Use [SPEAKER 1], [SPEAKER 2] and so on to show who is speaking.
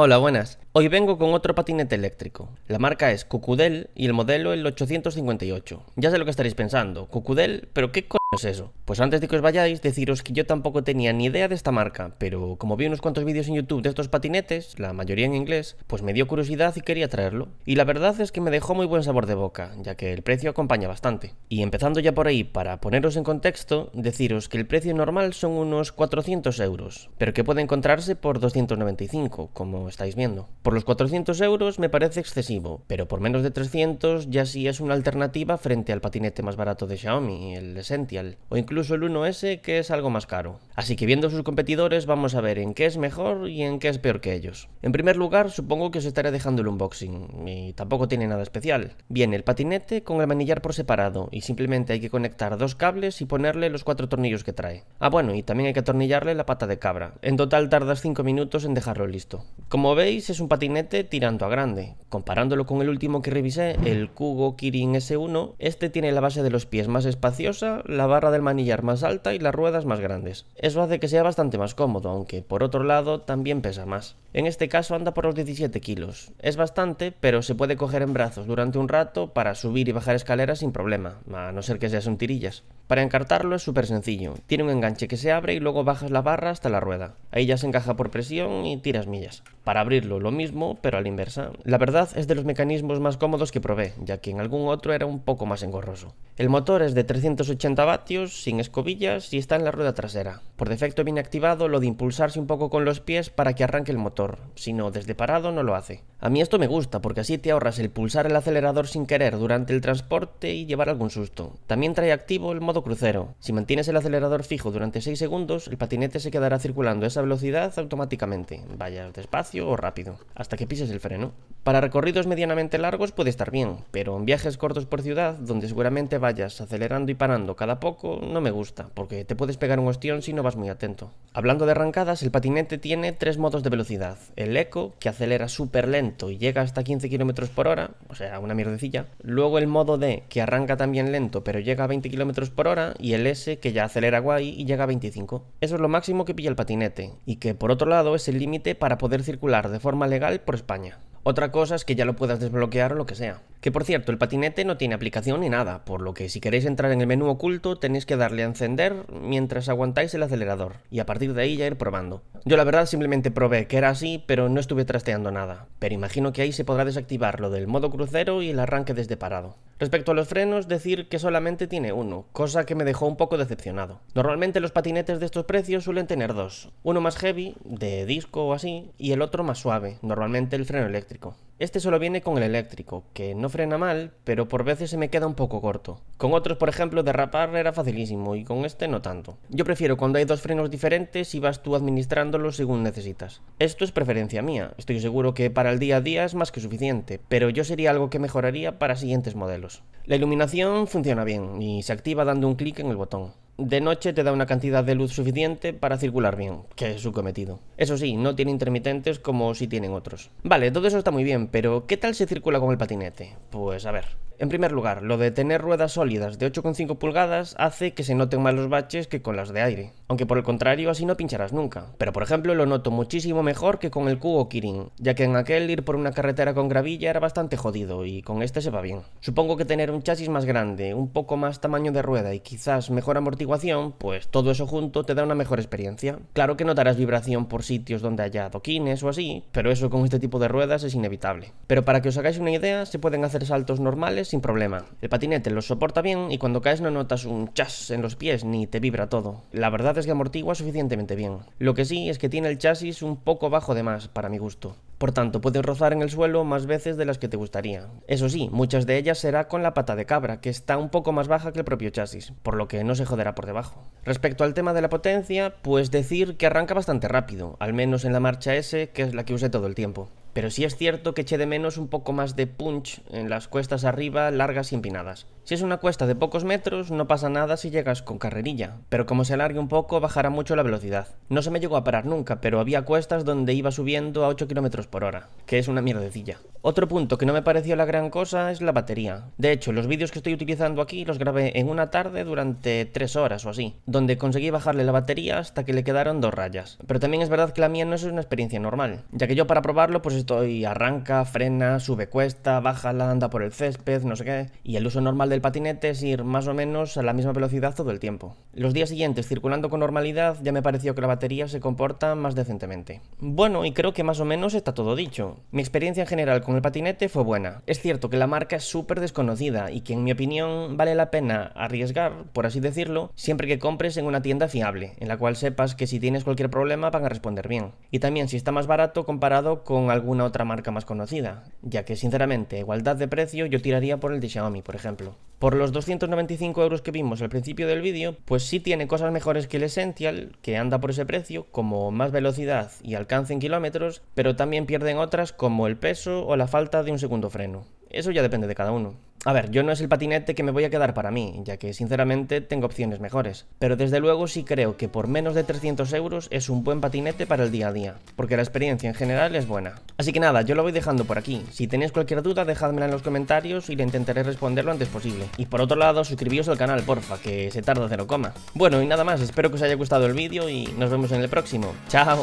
[SPEAKER 1] Hola, buenas. Hoy vengo con otro patinete eléctrico. La marca es Cucudel y el modelo el 858. Ya sé lo que estaréis pensando, Cucudel, pero ¿qué coño es eso? Pues antes de que os vayáis, deciros que yo tampoco tenía ni idea de esta marca, pero como vi unos cuantos vídeos en YouTube de estos patinetes, la mayoría en inglés, pues me dio curiosidad y quería traerlo. Y la verdad es que me dejó muy buen sabor de boca, ya que el precio acompaña bastante. Y empezando ya por ahí, para poneros en contexto, deciros que el precio normal son unos 400 euros, pero que puede encontrarse por 295, como estáis viendo. Por los 400 euros me parece excesivo, pero por menos de 300 ya sí es una alternativa frente al patinete más barato de Xiaomi, el Essential, o incluso el 1S que es algo más caro. Así que viendo sus competidores vamos a ver en qué es mejor y en qué es peor que ellos. En primer lugar supongo que os estaré dejando el unboxing, y tampoco tiene nada especial. Viene el patinete con el manillar por separado y simplemente hay que conectar dos cables y ponerle los cuatro tornillos que trae. Ah bueno, y también hay que atornillarle la pata de cabra. En total tardas 5 minutos en dejarlo listo. Como veis es un patinete patinete tirando a grande. Comparándolo con el último que revisé, el Kugo Kirin S1, este tiene la base de los pies más espaciosa, la barra del manillar más alta y las ruedas más grandes. Eso hace que sea bastante más cómodo, aunque por otro lado también pesa más. En este caso anda por los 17 kilos. Es bastante, pero se puede coger en brazos durante un rato para subir y bajar escaleras sin problema, a no ser que seas un tirillas. Para encartarlo es súper sencillo. Tiene un enganche que se abre y luego bajas la barra hasta la rueda. Ahí ya se encaja por presión y tiras millas. Para abrirlo lo mismo, pero a la inversa. La verdad es de los mecanismos más cómodos que probé, ya que en algún otro era un poco más engorroso. El motor es de 380 vatios, sin escobillas y está en la rueda trasera. Por defecto viene activado lo de impulsarse un poco con los pies para que arranque el motor, si no, desde parado no lo hace. A mí esto me gusta porque así te ahorras el pulsar el acelerador sin querer durante el transporte y llevar algún susto. También trae activo el modo crucero. Si mantienes el acelerador fijo durante 6 segundos, el patinete se quedará circulando a esa velocidad automáticamente, vaya despacio o rápido hasta que pises el freno. Para recorridos medianamente largos puede estar bien, pero en viajes cortos por ciudad, donde seguramente vayas acelerando y parando cada poco, no me gusta, porque te puedes pegar un ostión si no vas muy atento. Hablando de arrancadas, el patinete tiene tres modos de velocidad. El eco, que acelera súper lento y llega hasta 15 km por hora, o sea, una mierdecilla. Luego el modo D, que arranca también lento, pero llega a 20 km por hora. Y el S, que ya acelera guay y llega a 25. Eso es lo máximo que pilla el patinete, y que por otro lado es el límite para poder circular de forma legal por España. Otra cosa es que ya lo puedas desbloquear o lo que sea. Que por cierto, el patinete no tiene aplicación ni nada, por lo que si queréis entrar en el menú oculto tenéis que darle a encender mientras aguantáis el acelerador, y a partir de ahí ya ir probando. Yo la verdad simplemente probé que era así, pero no estuve trasteando nada, pero imagino que ahí se podrá desactivar lo del modo crucero y el arranque desde parado. Respecto a los frenos, decir que solamente tiene uno, cosa que me dejó un poco decepcionado. Normalmente los patinetes de estos precios suelen tener dos, uno más heavy, de disco o así, y el otro más suave, normalmente el freno eléctrico. Este solo viene con el eléctrico, que no frena mal, pero por veces se me queda un poco corto. Con otros, por ejemplo, derrapar era facilísimo y con este no tanto. Yo prefiero cuando hay dos frenos diferentes y vas tú administrándolos según necesitas. Esto es preferencia mía, estoy seguro que para el día a día es más que suficiente, pero yo sería algo que mejoraría para siguientes modelos. La iluminación funciona bien y se activa dando un clic en el botón de noche te da una cantidad de luz suficiente para circular bien, que es su cometido. Eso sí, no tiene intermitentes como si tienen otros. Vale, todo eso está muy bien, pero ¿qué tal se circula con el patinete? Pues a ver. En primer lugar, lo de tener ruedas sólidas de 8,5 pulgadas hace que se noten más los baches que con las de aire, aunque por el contrario así no pincharás nunca. Pero por ejemplo lo noto muchísimo mejor que con el cubo Kirin, ya que en aquel ir por una carretera con gravilla era bastante jodido y con este se va bien. Supongo que tener un chasis más grande, un poco más tamaño de rueda y quizás mejor amortiguación, pues todo eso junto te da una mejor experiencia. Claro que notarás vibración por sitios donde haya adoquines o así, pero eso con este tipo de ruedas es inevitable. Pero para que os hagáis una idea, se pueden hacer saltos normales sin problema. El patinete lo soporta bien y cuando caes no notas un chas en los pies ni te vibra todo. La verdad es que amortigua suficientemente bien. Lo que sí es que tiene el chasis un poco bajo de más, para mi gusto. Por tanto, puedes rozar en el suelo más veces de las que te gustaría. Eso sí, muchas de ellas será con la pata de cabra, que está un poco más baja que el propio chasis, por lo que no se joderá por debajo. Respecto al tema de la potencia, pues decir que arranca bastante rápido, al menos en la marcha S, que es la que usé todo el tiempo. Pero sí es cierto que eché de menos un poco más de punch en las cuestas arriba, largas y empinadas. Si es una cuesta de pocos metros, no pasa nada si llegas con carrerilla, pero como se alargue un poco, bajará mucho la velocidad. No se me llegó a parar nunca, pero había cuestas donde iba subiendo a 8 km por hora, que es una mierdecilla. Otro punto que no me pareció la gran cosa es la batería. De hecho, los vídeos que estoy utilizando aquí los grabé en una tarde durante 3 horas o así, donde conseguí bajarle la batería hasta que le quedaron dos rayas. Pero también es verdad que la mía no es una experiencia normal, ya que yo para probarlo pues y arranca, frena, sube cuesta, baja, anda por el césped, no sé qué. Y el uso normal del patinete es ir más o menos a la misma velocidad todo el tiempo. Los días siguientes, circulando con normalidad, ya me pareció que la batería se comporta más decentemente. Bueno, y creo que más o menos está todo dicho. Mi experiencia en general con el patinete fue buena. Es cierto que la marca es súper desconocida y que en mi opinión vale la pena arriesgar, por así decirlo, siempre que compres en una tienda fiable, en la cual sepas que si tienes cualquier problema van a responder bien. Y también si está más barato comparado con algún otra marca más conocida, ya que sinceramente igualdad de precio yo tiraría por el de Xiaomi, por ejemplo. Por los 295 euros que vimos al principio del vídeo, pues sí tiene cosas mejores que el Essential, que anda por ese precio, como más velocidad y alcance en kilómetros, pero también pierden otras como el peso o la falta de un segundo freno. Eso ya depende de cada uno. A ver, yo no es el patinete que me voy a quedar para mí, ya que sinceramente tengo opciones mejores, pero desde luego sí creo que por menos de 300 euros es un buen patinete para el día a día, porque la experiencia en general es buena. Así que nada, yo lo voy dejando por aquí, si tenéis cualquier duda dejadmela en los comentarios y le intentaré responder lo antes posible. Y por otro lado, suscribíos al canal, porfa, que se tarda cero coma. Bueno, y nada más, espero que os haya gustado el vídeo y nos vemos en el próximo. ¡Chao!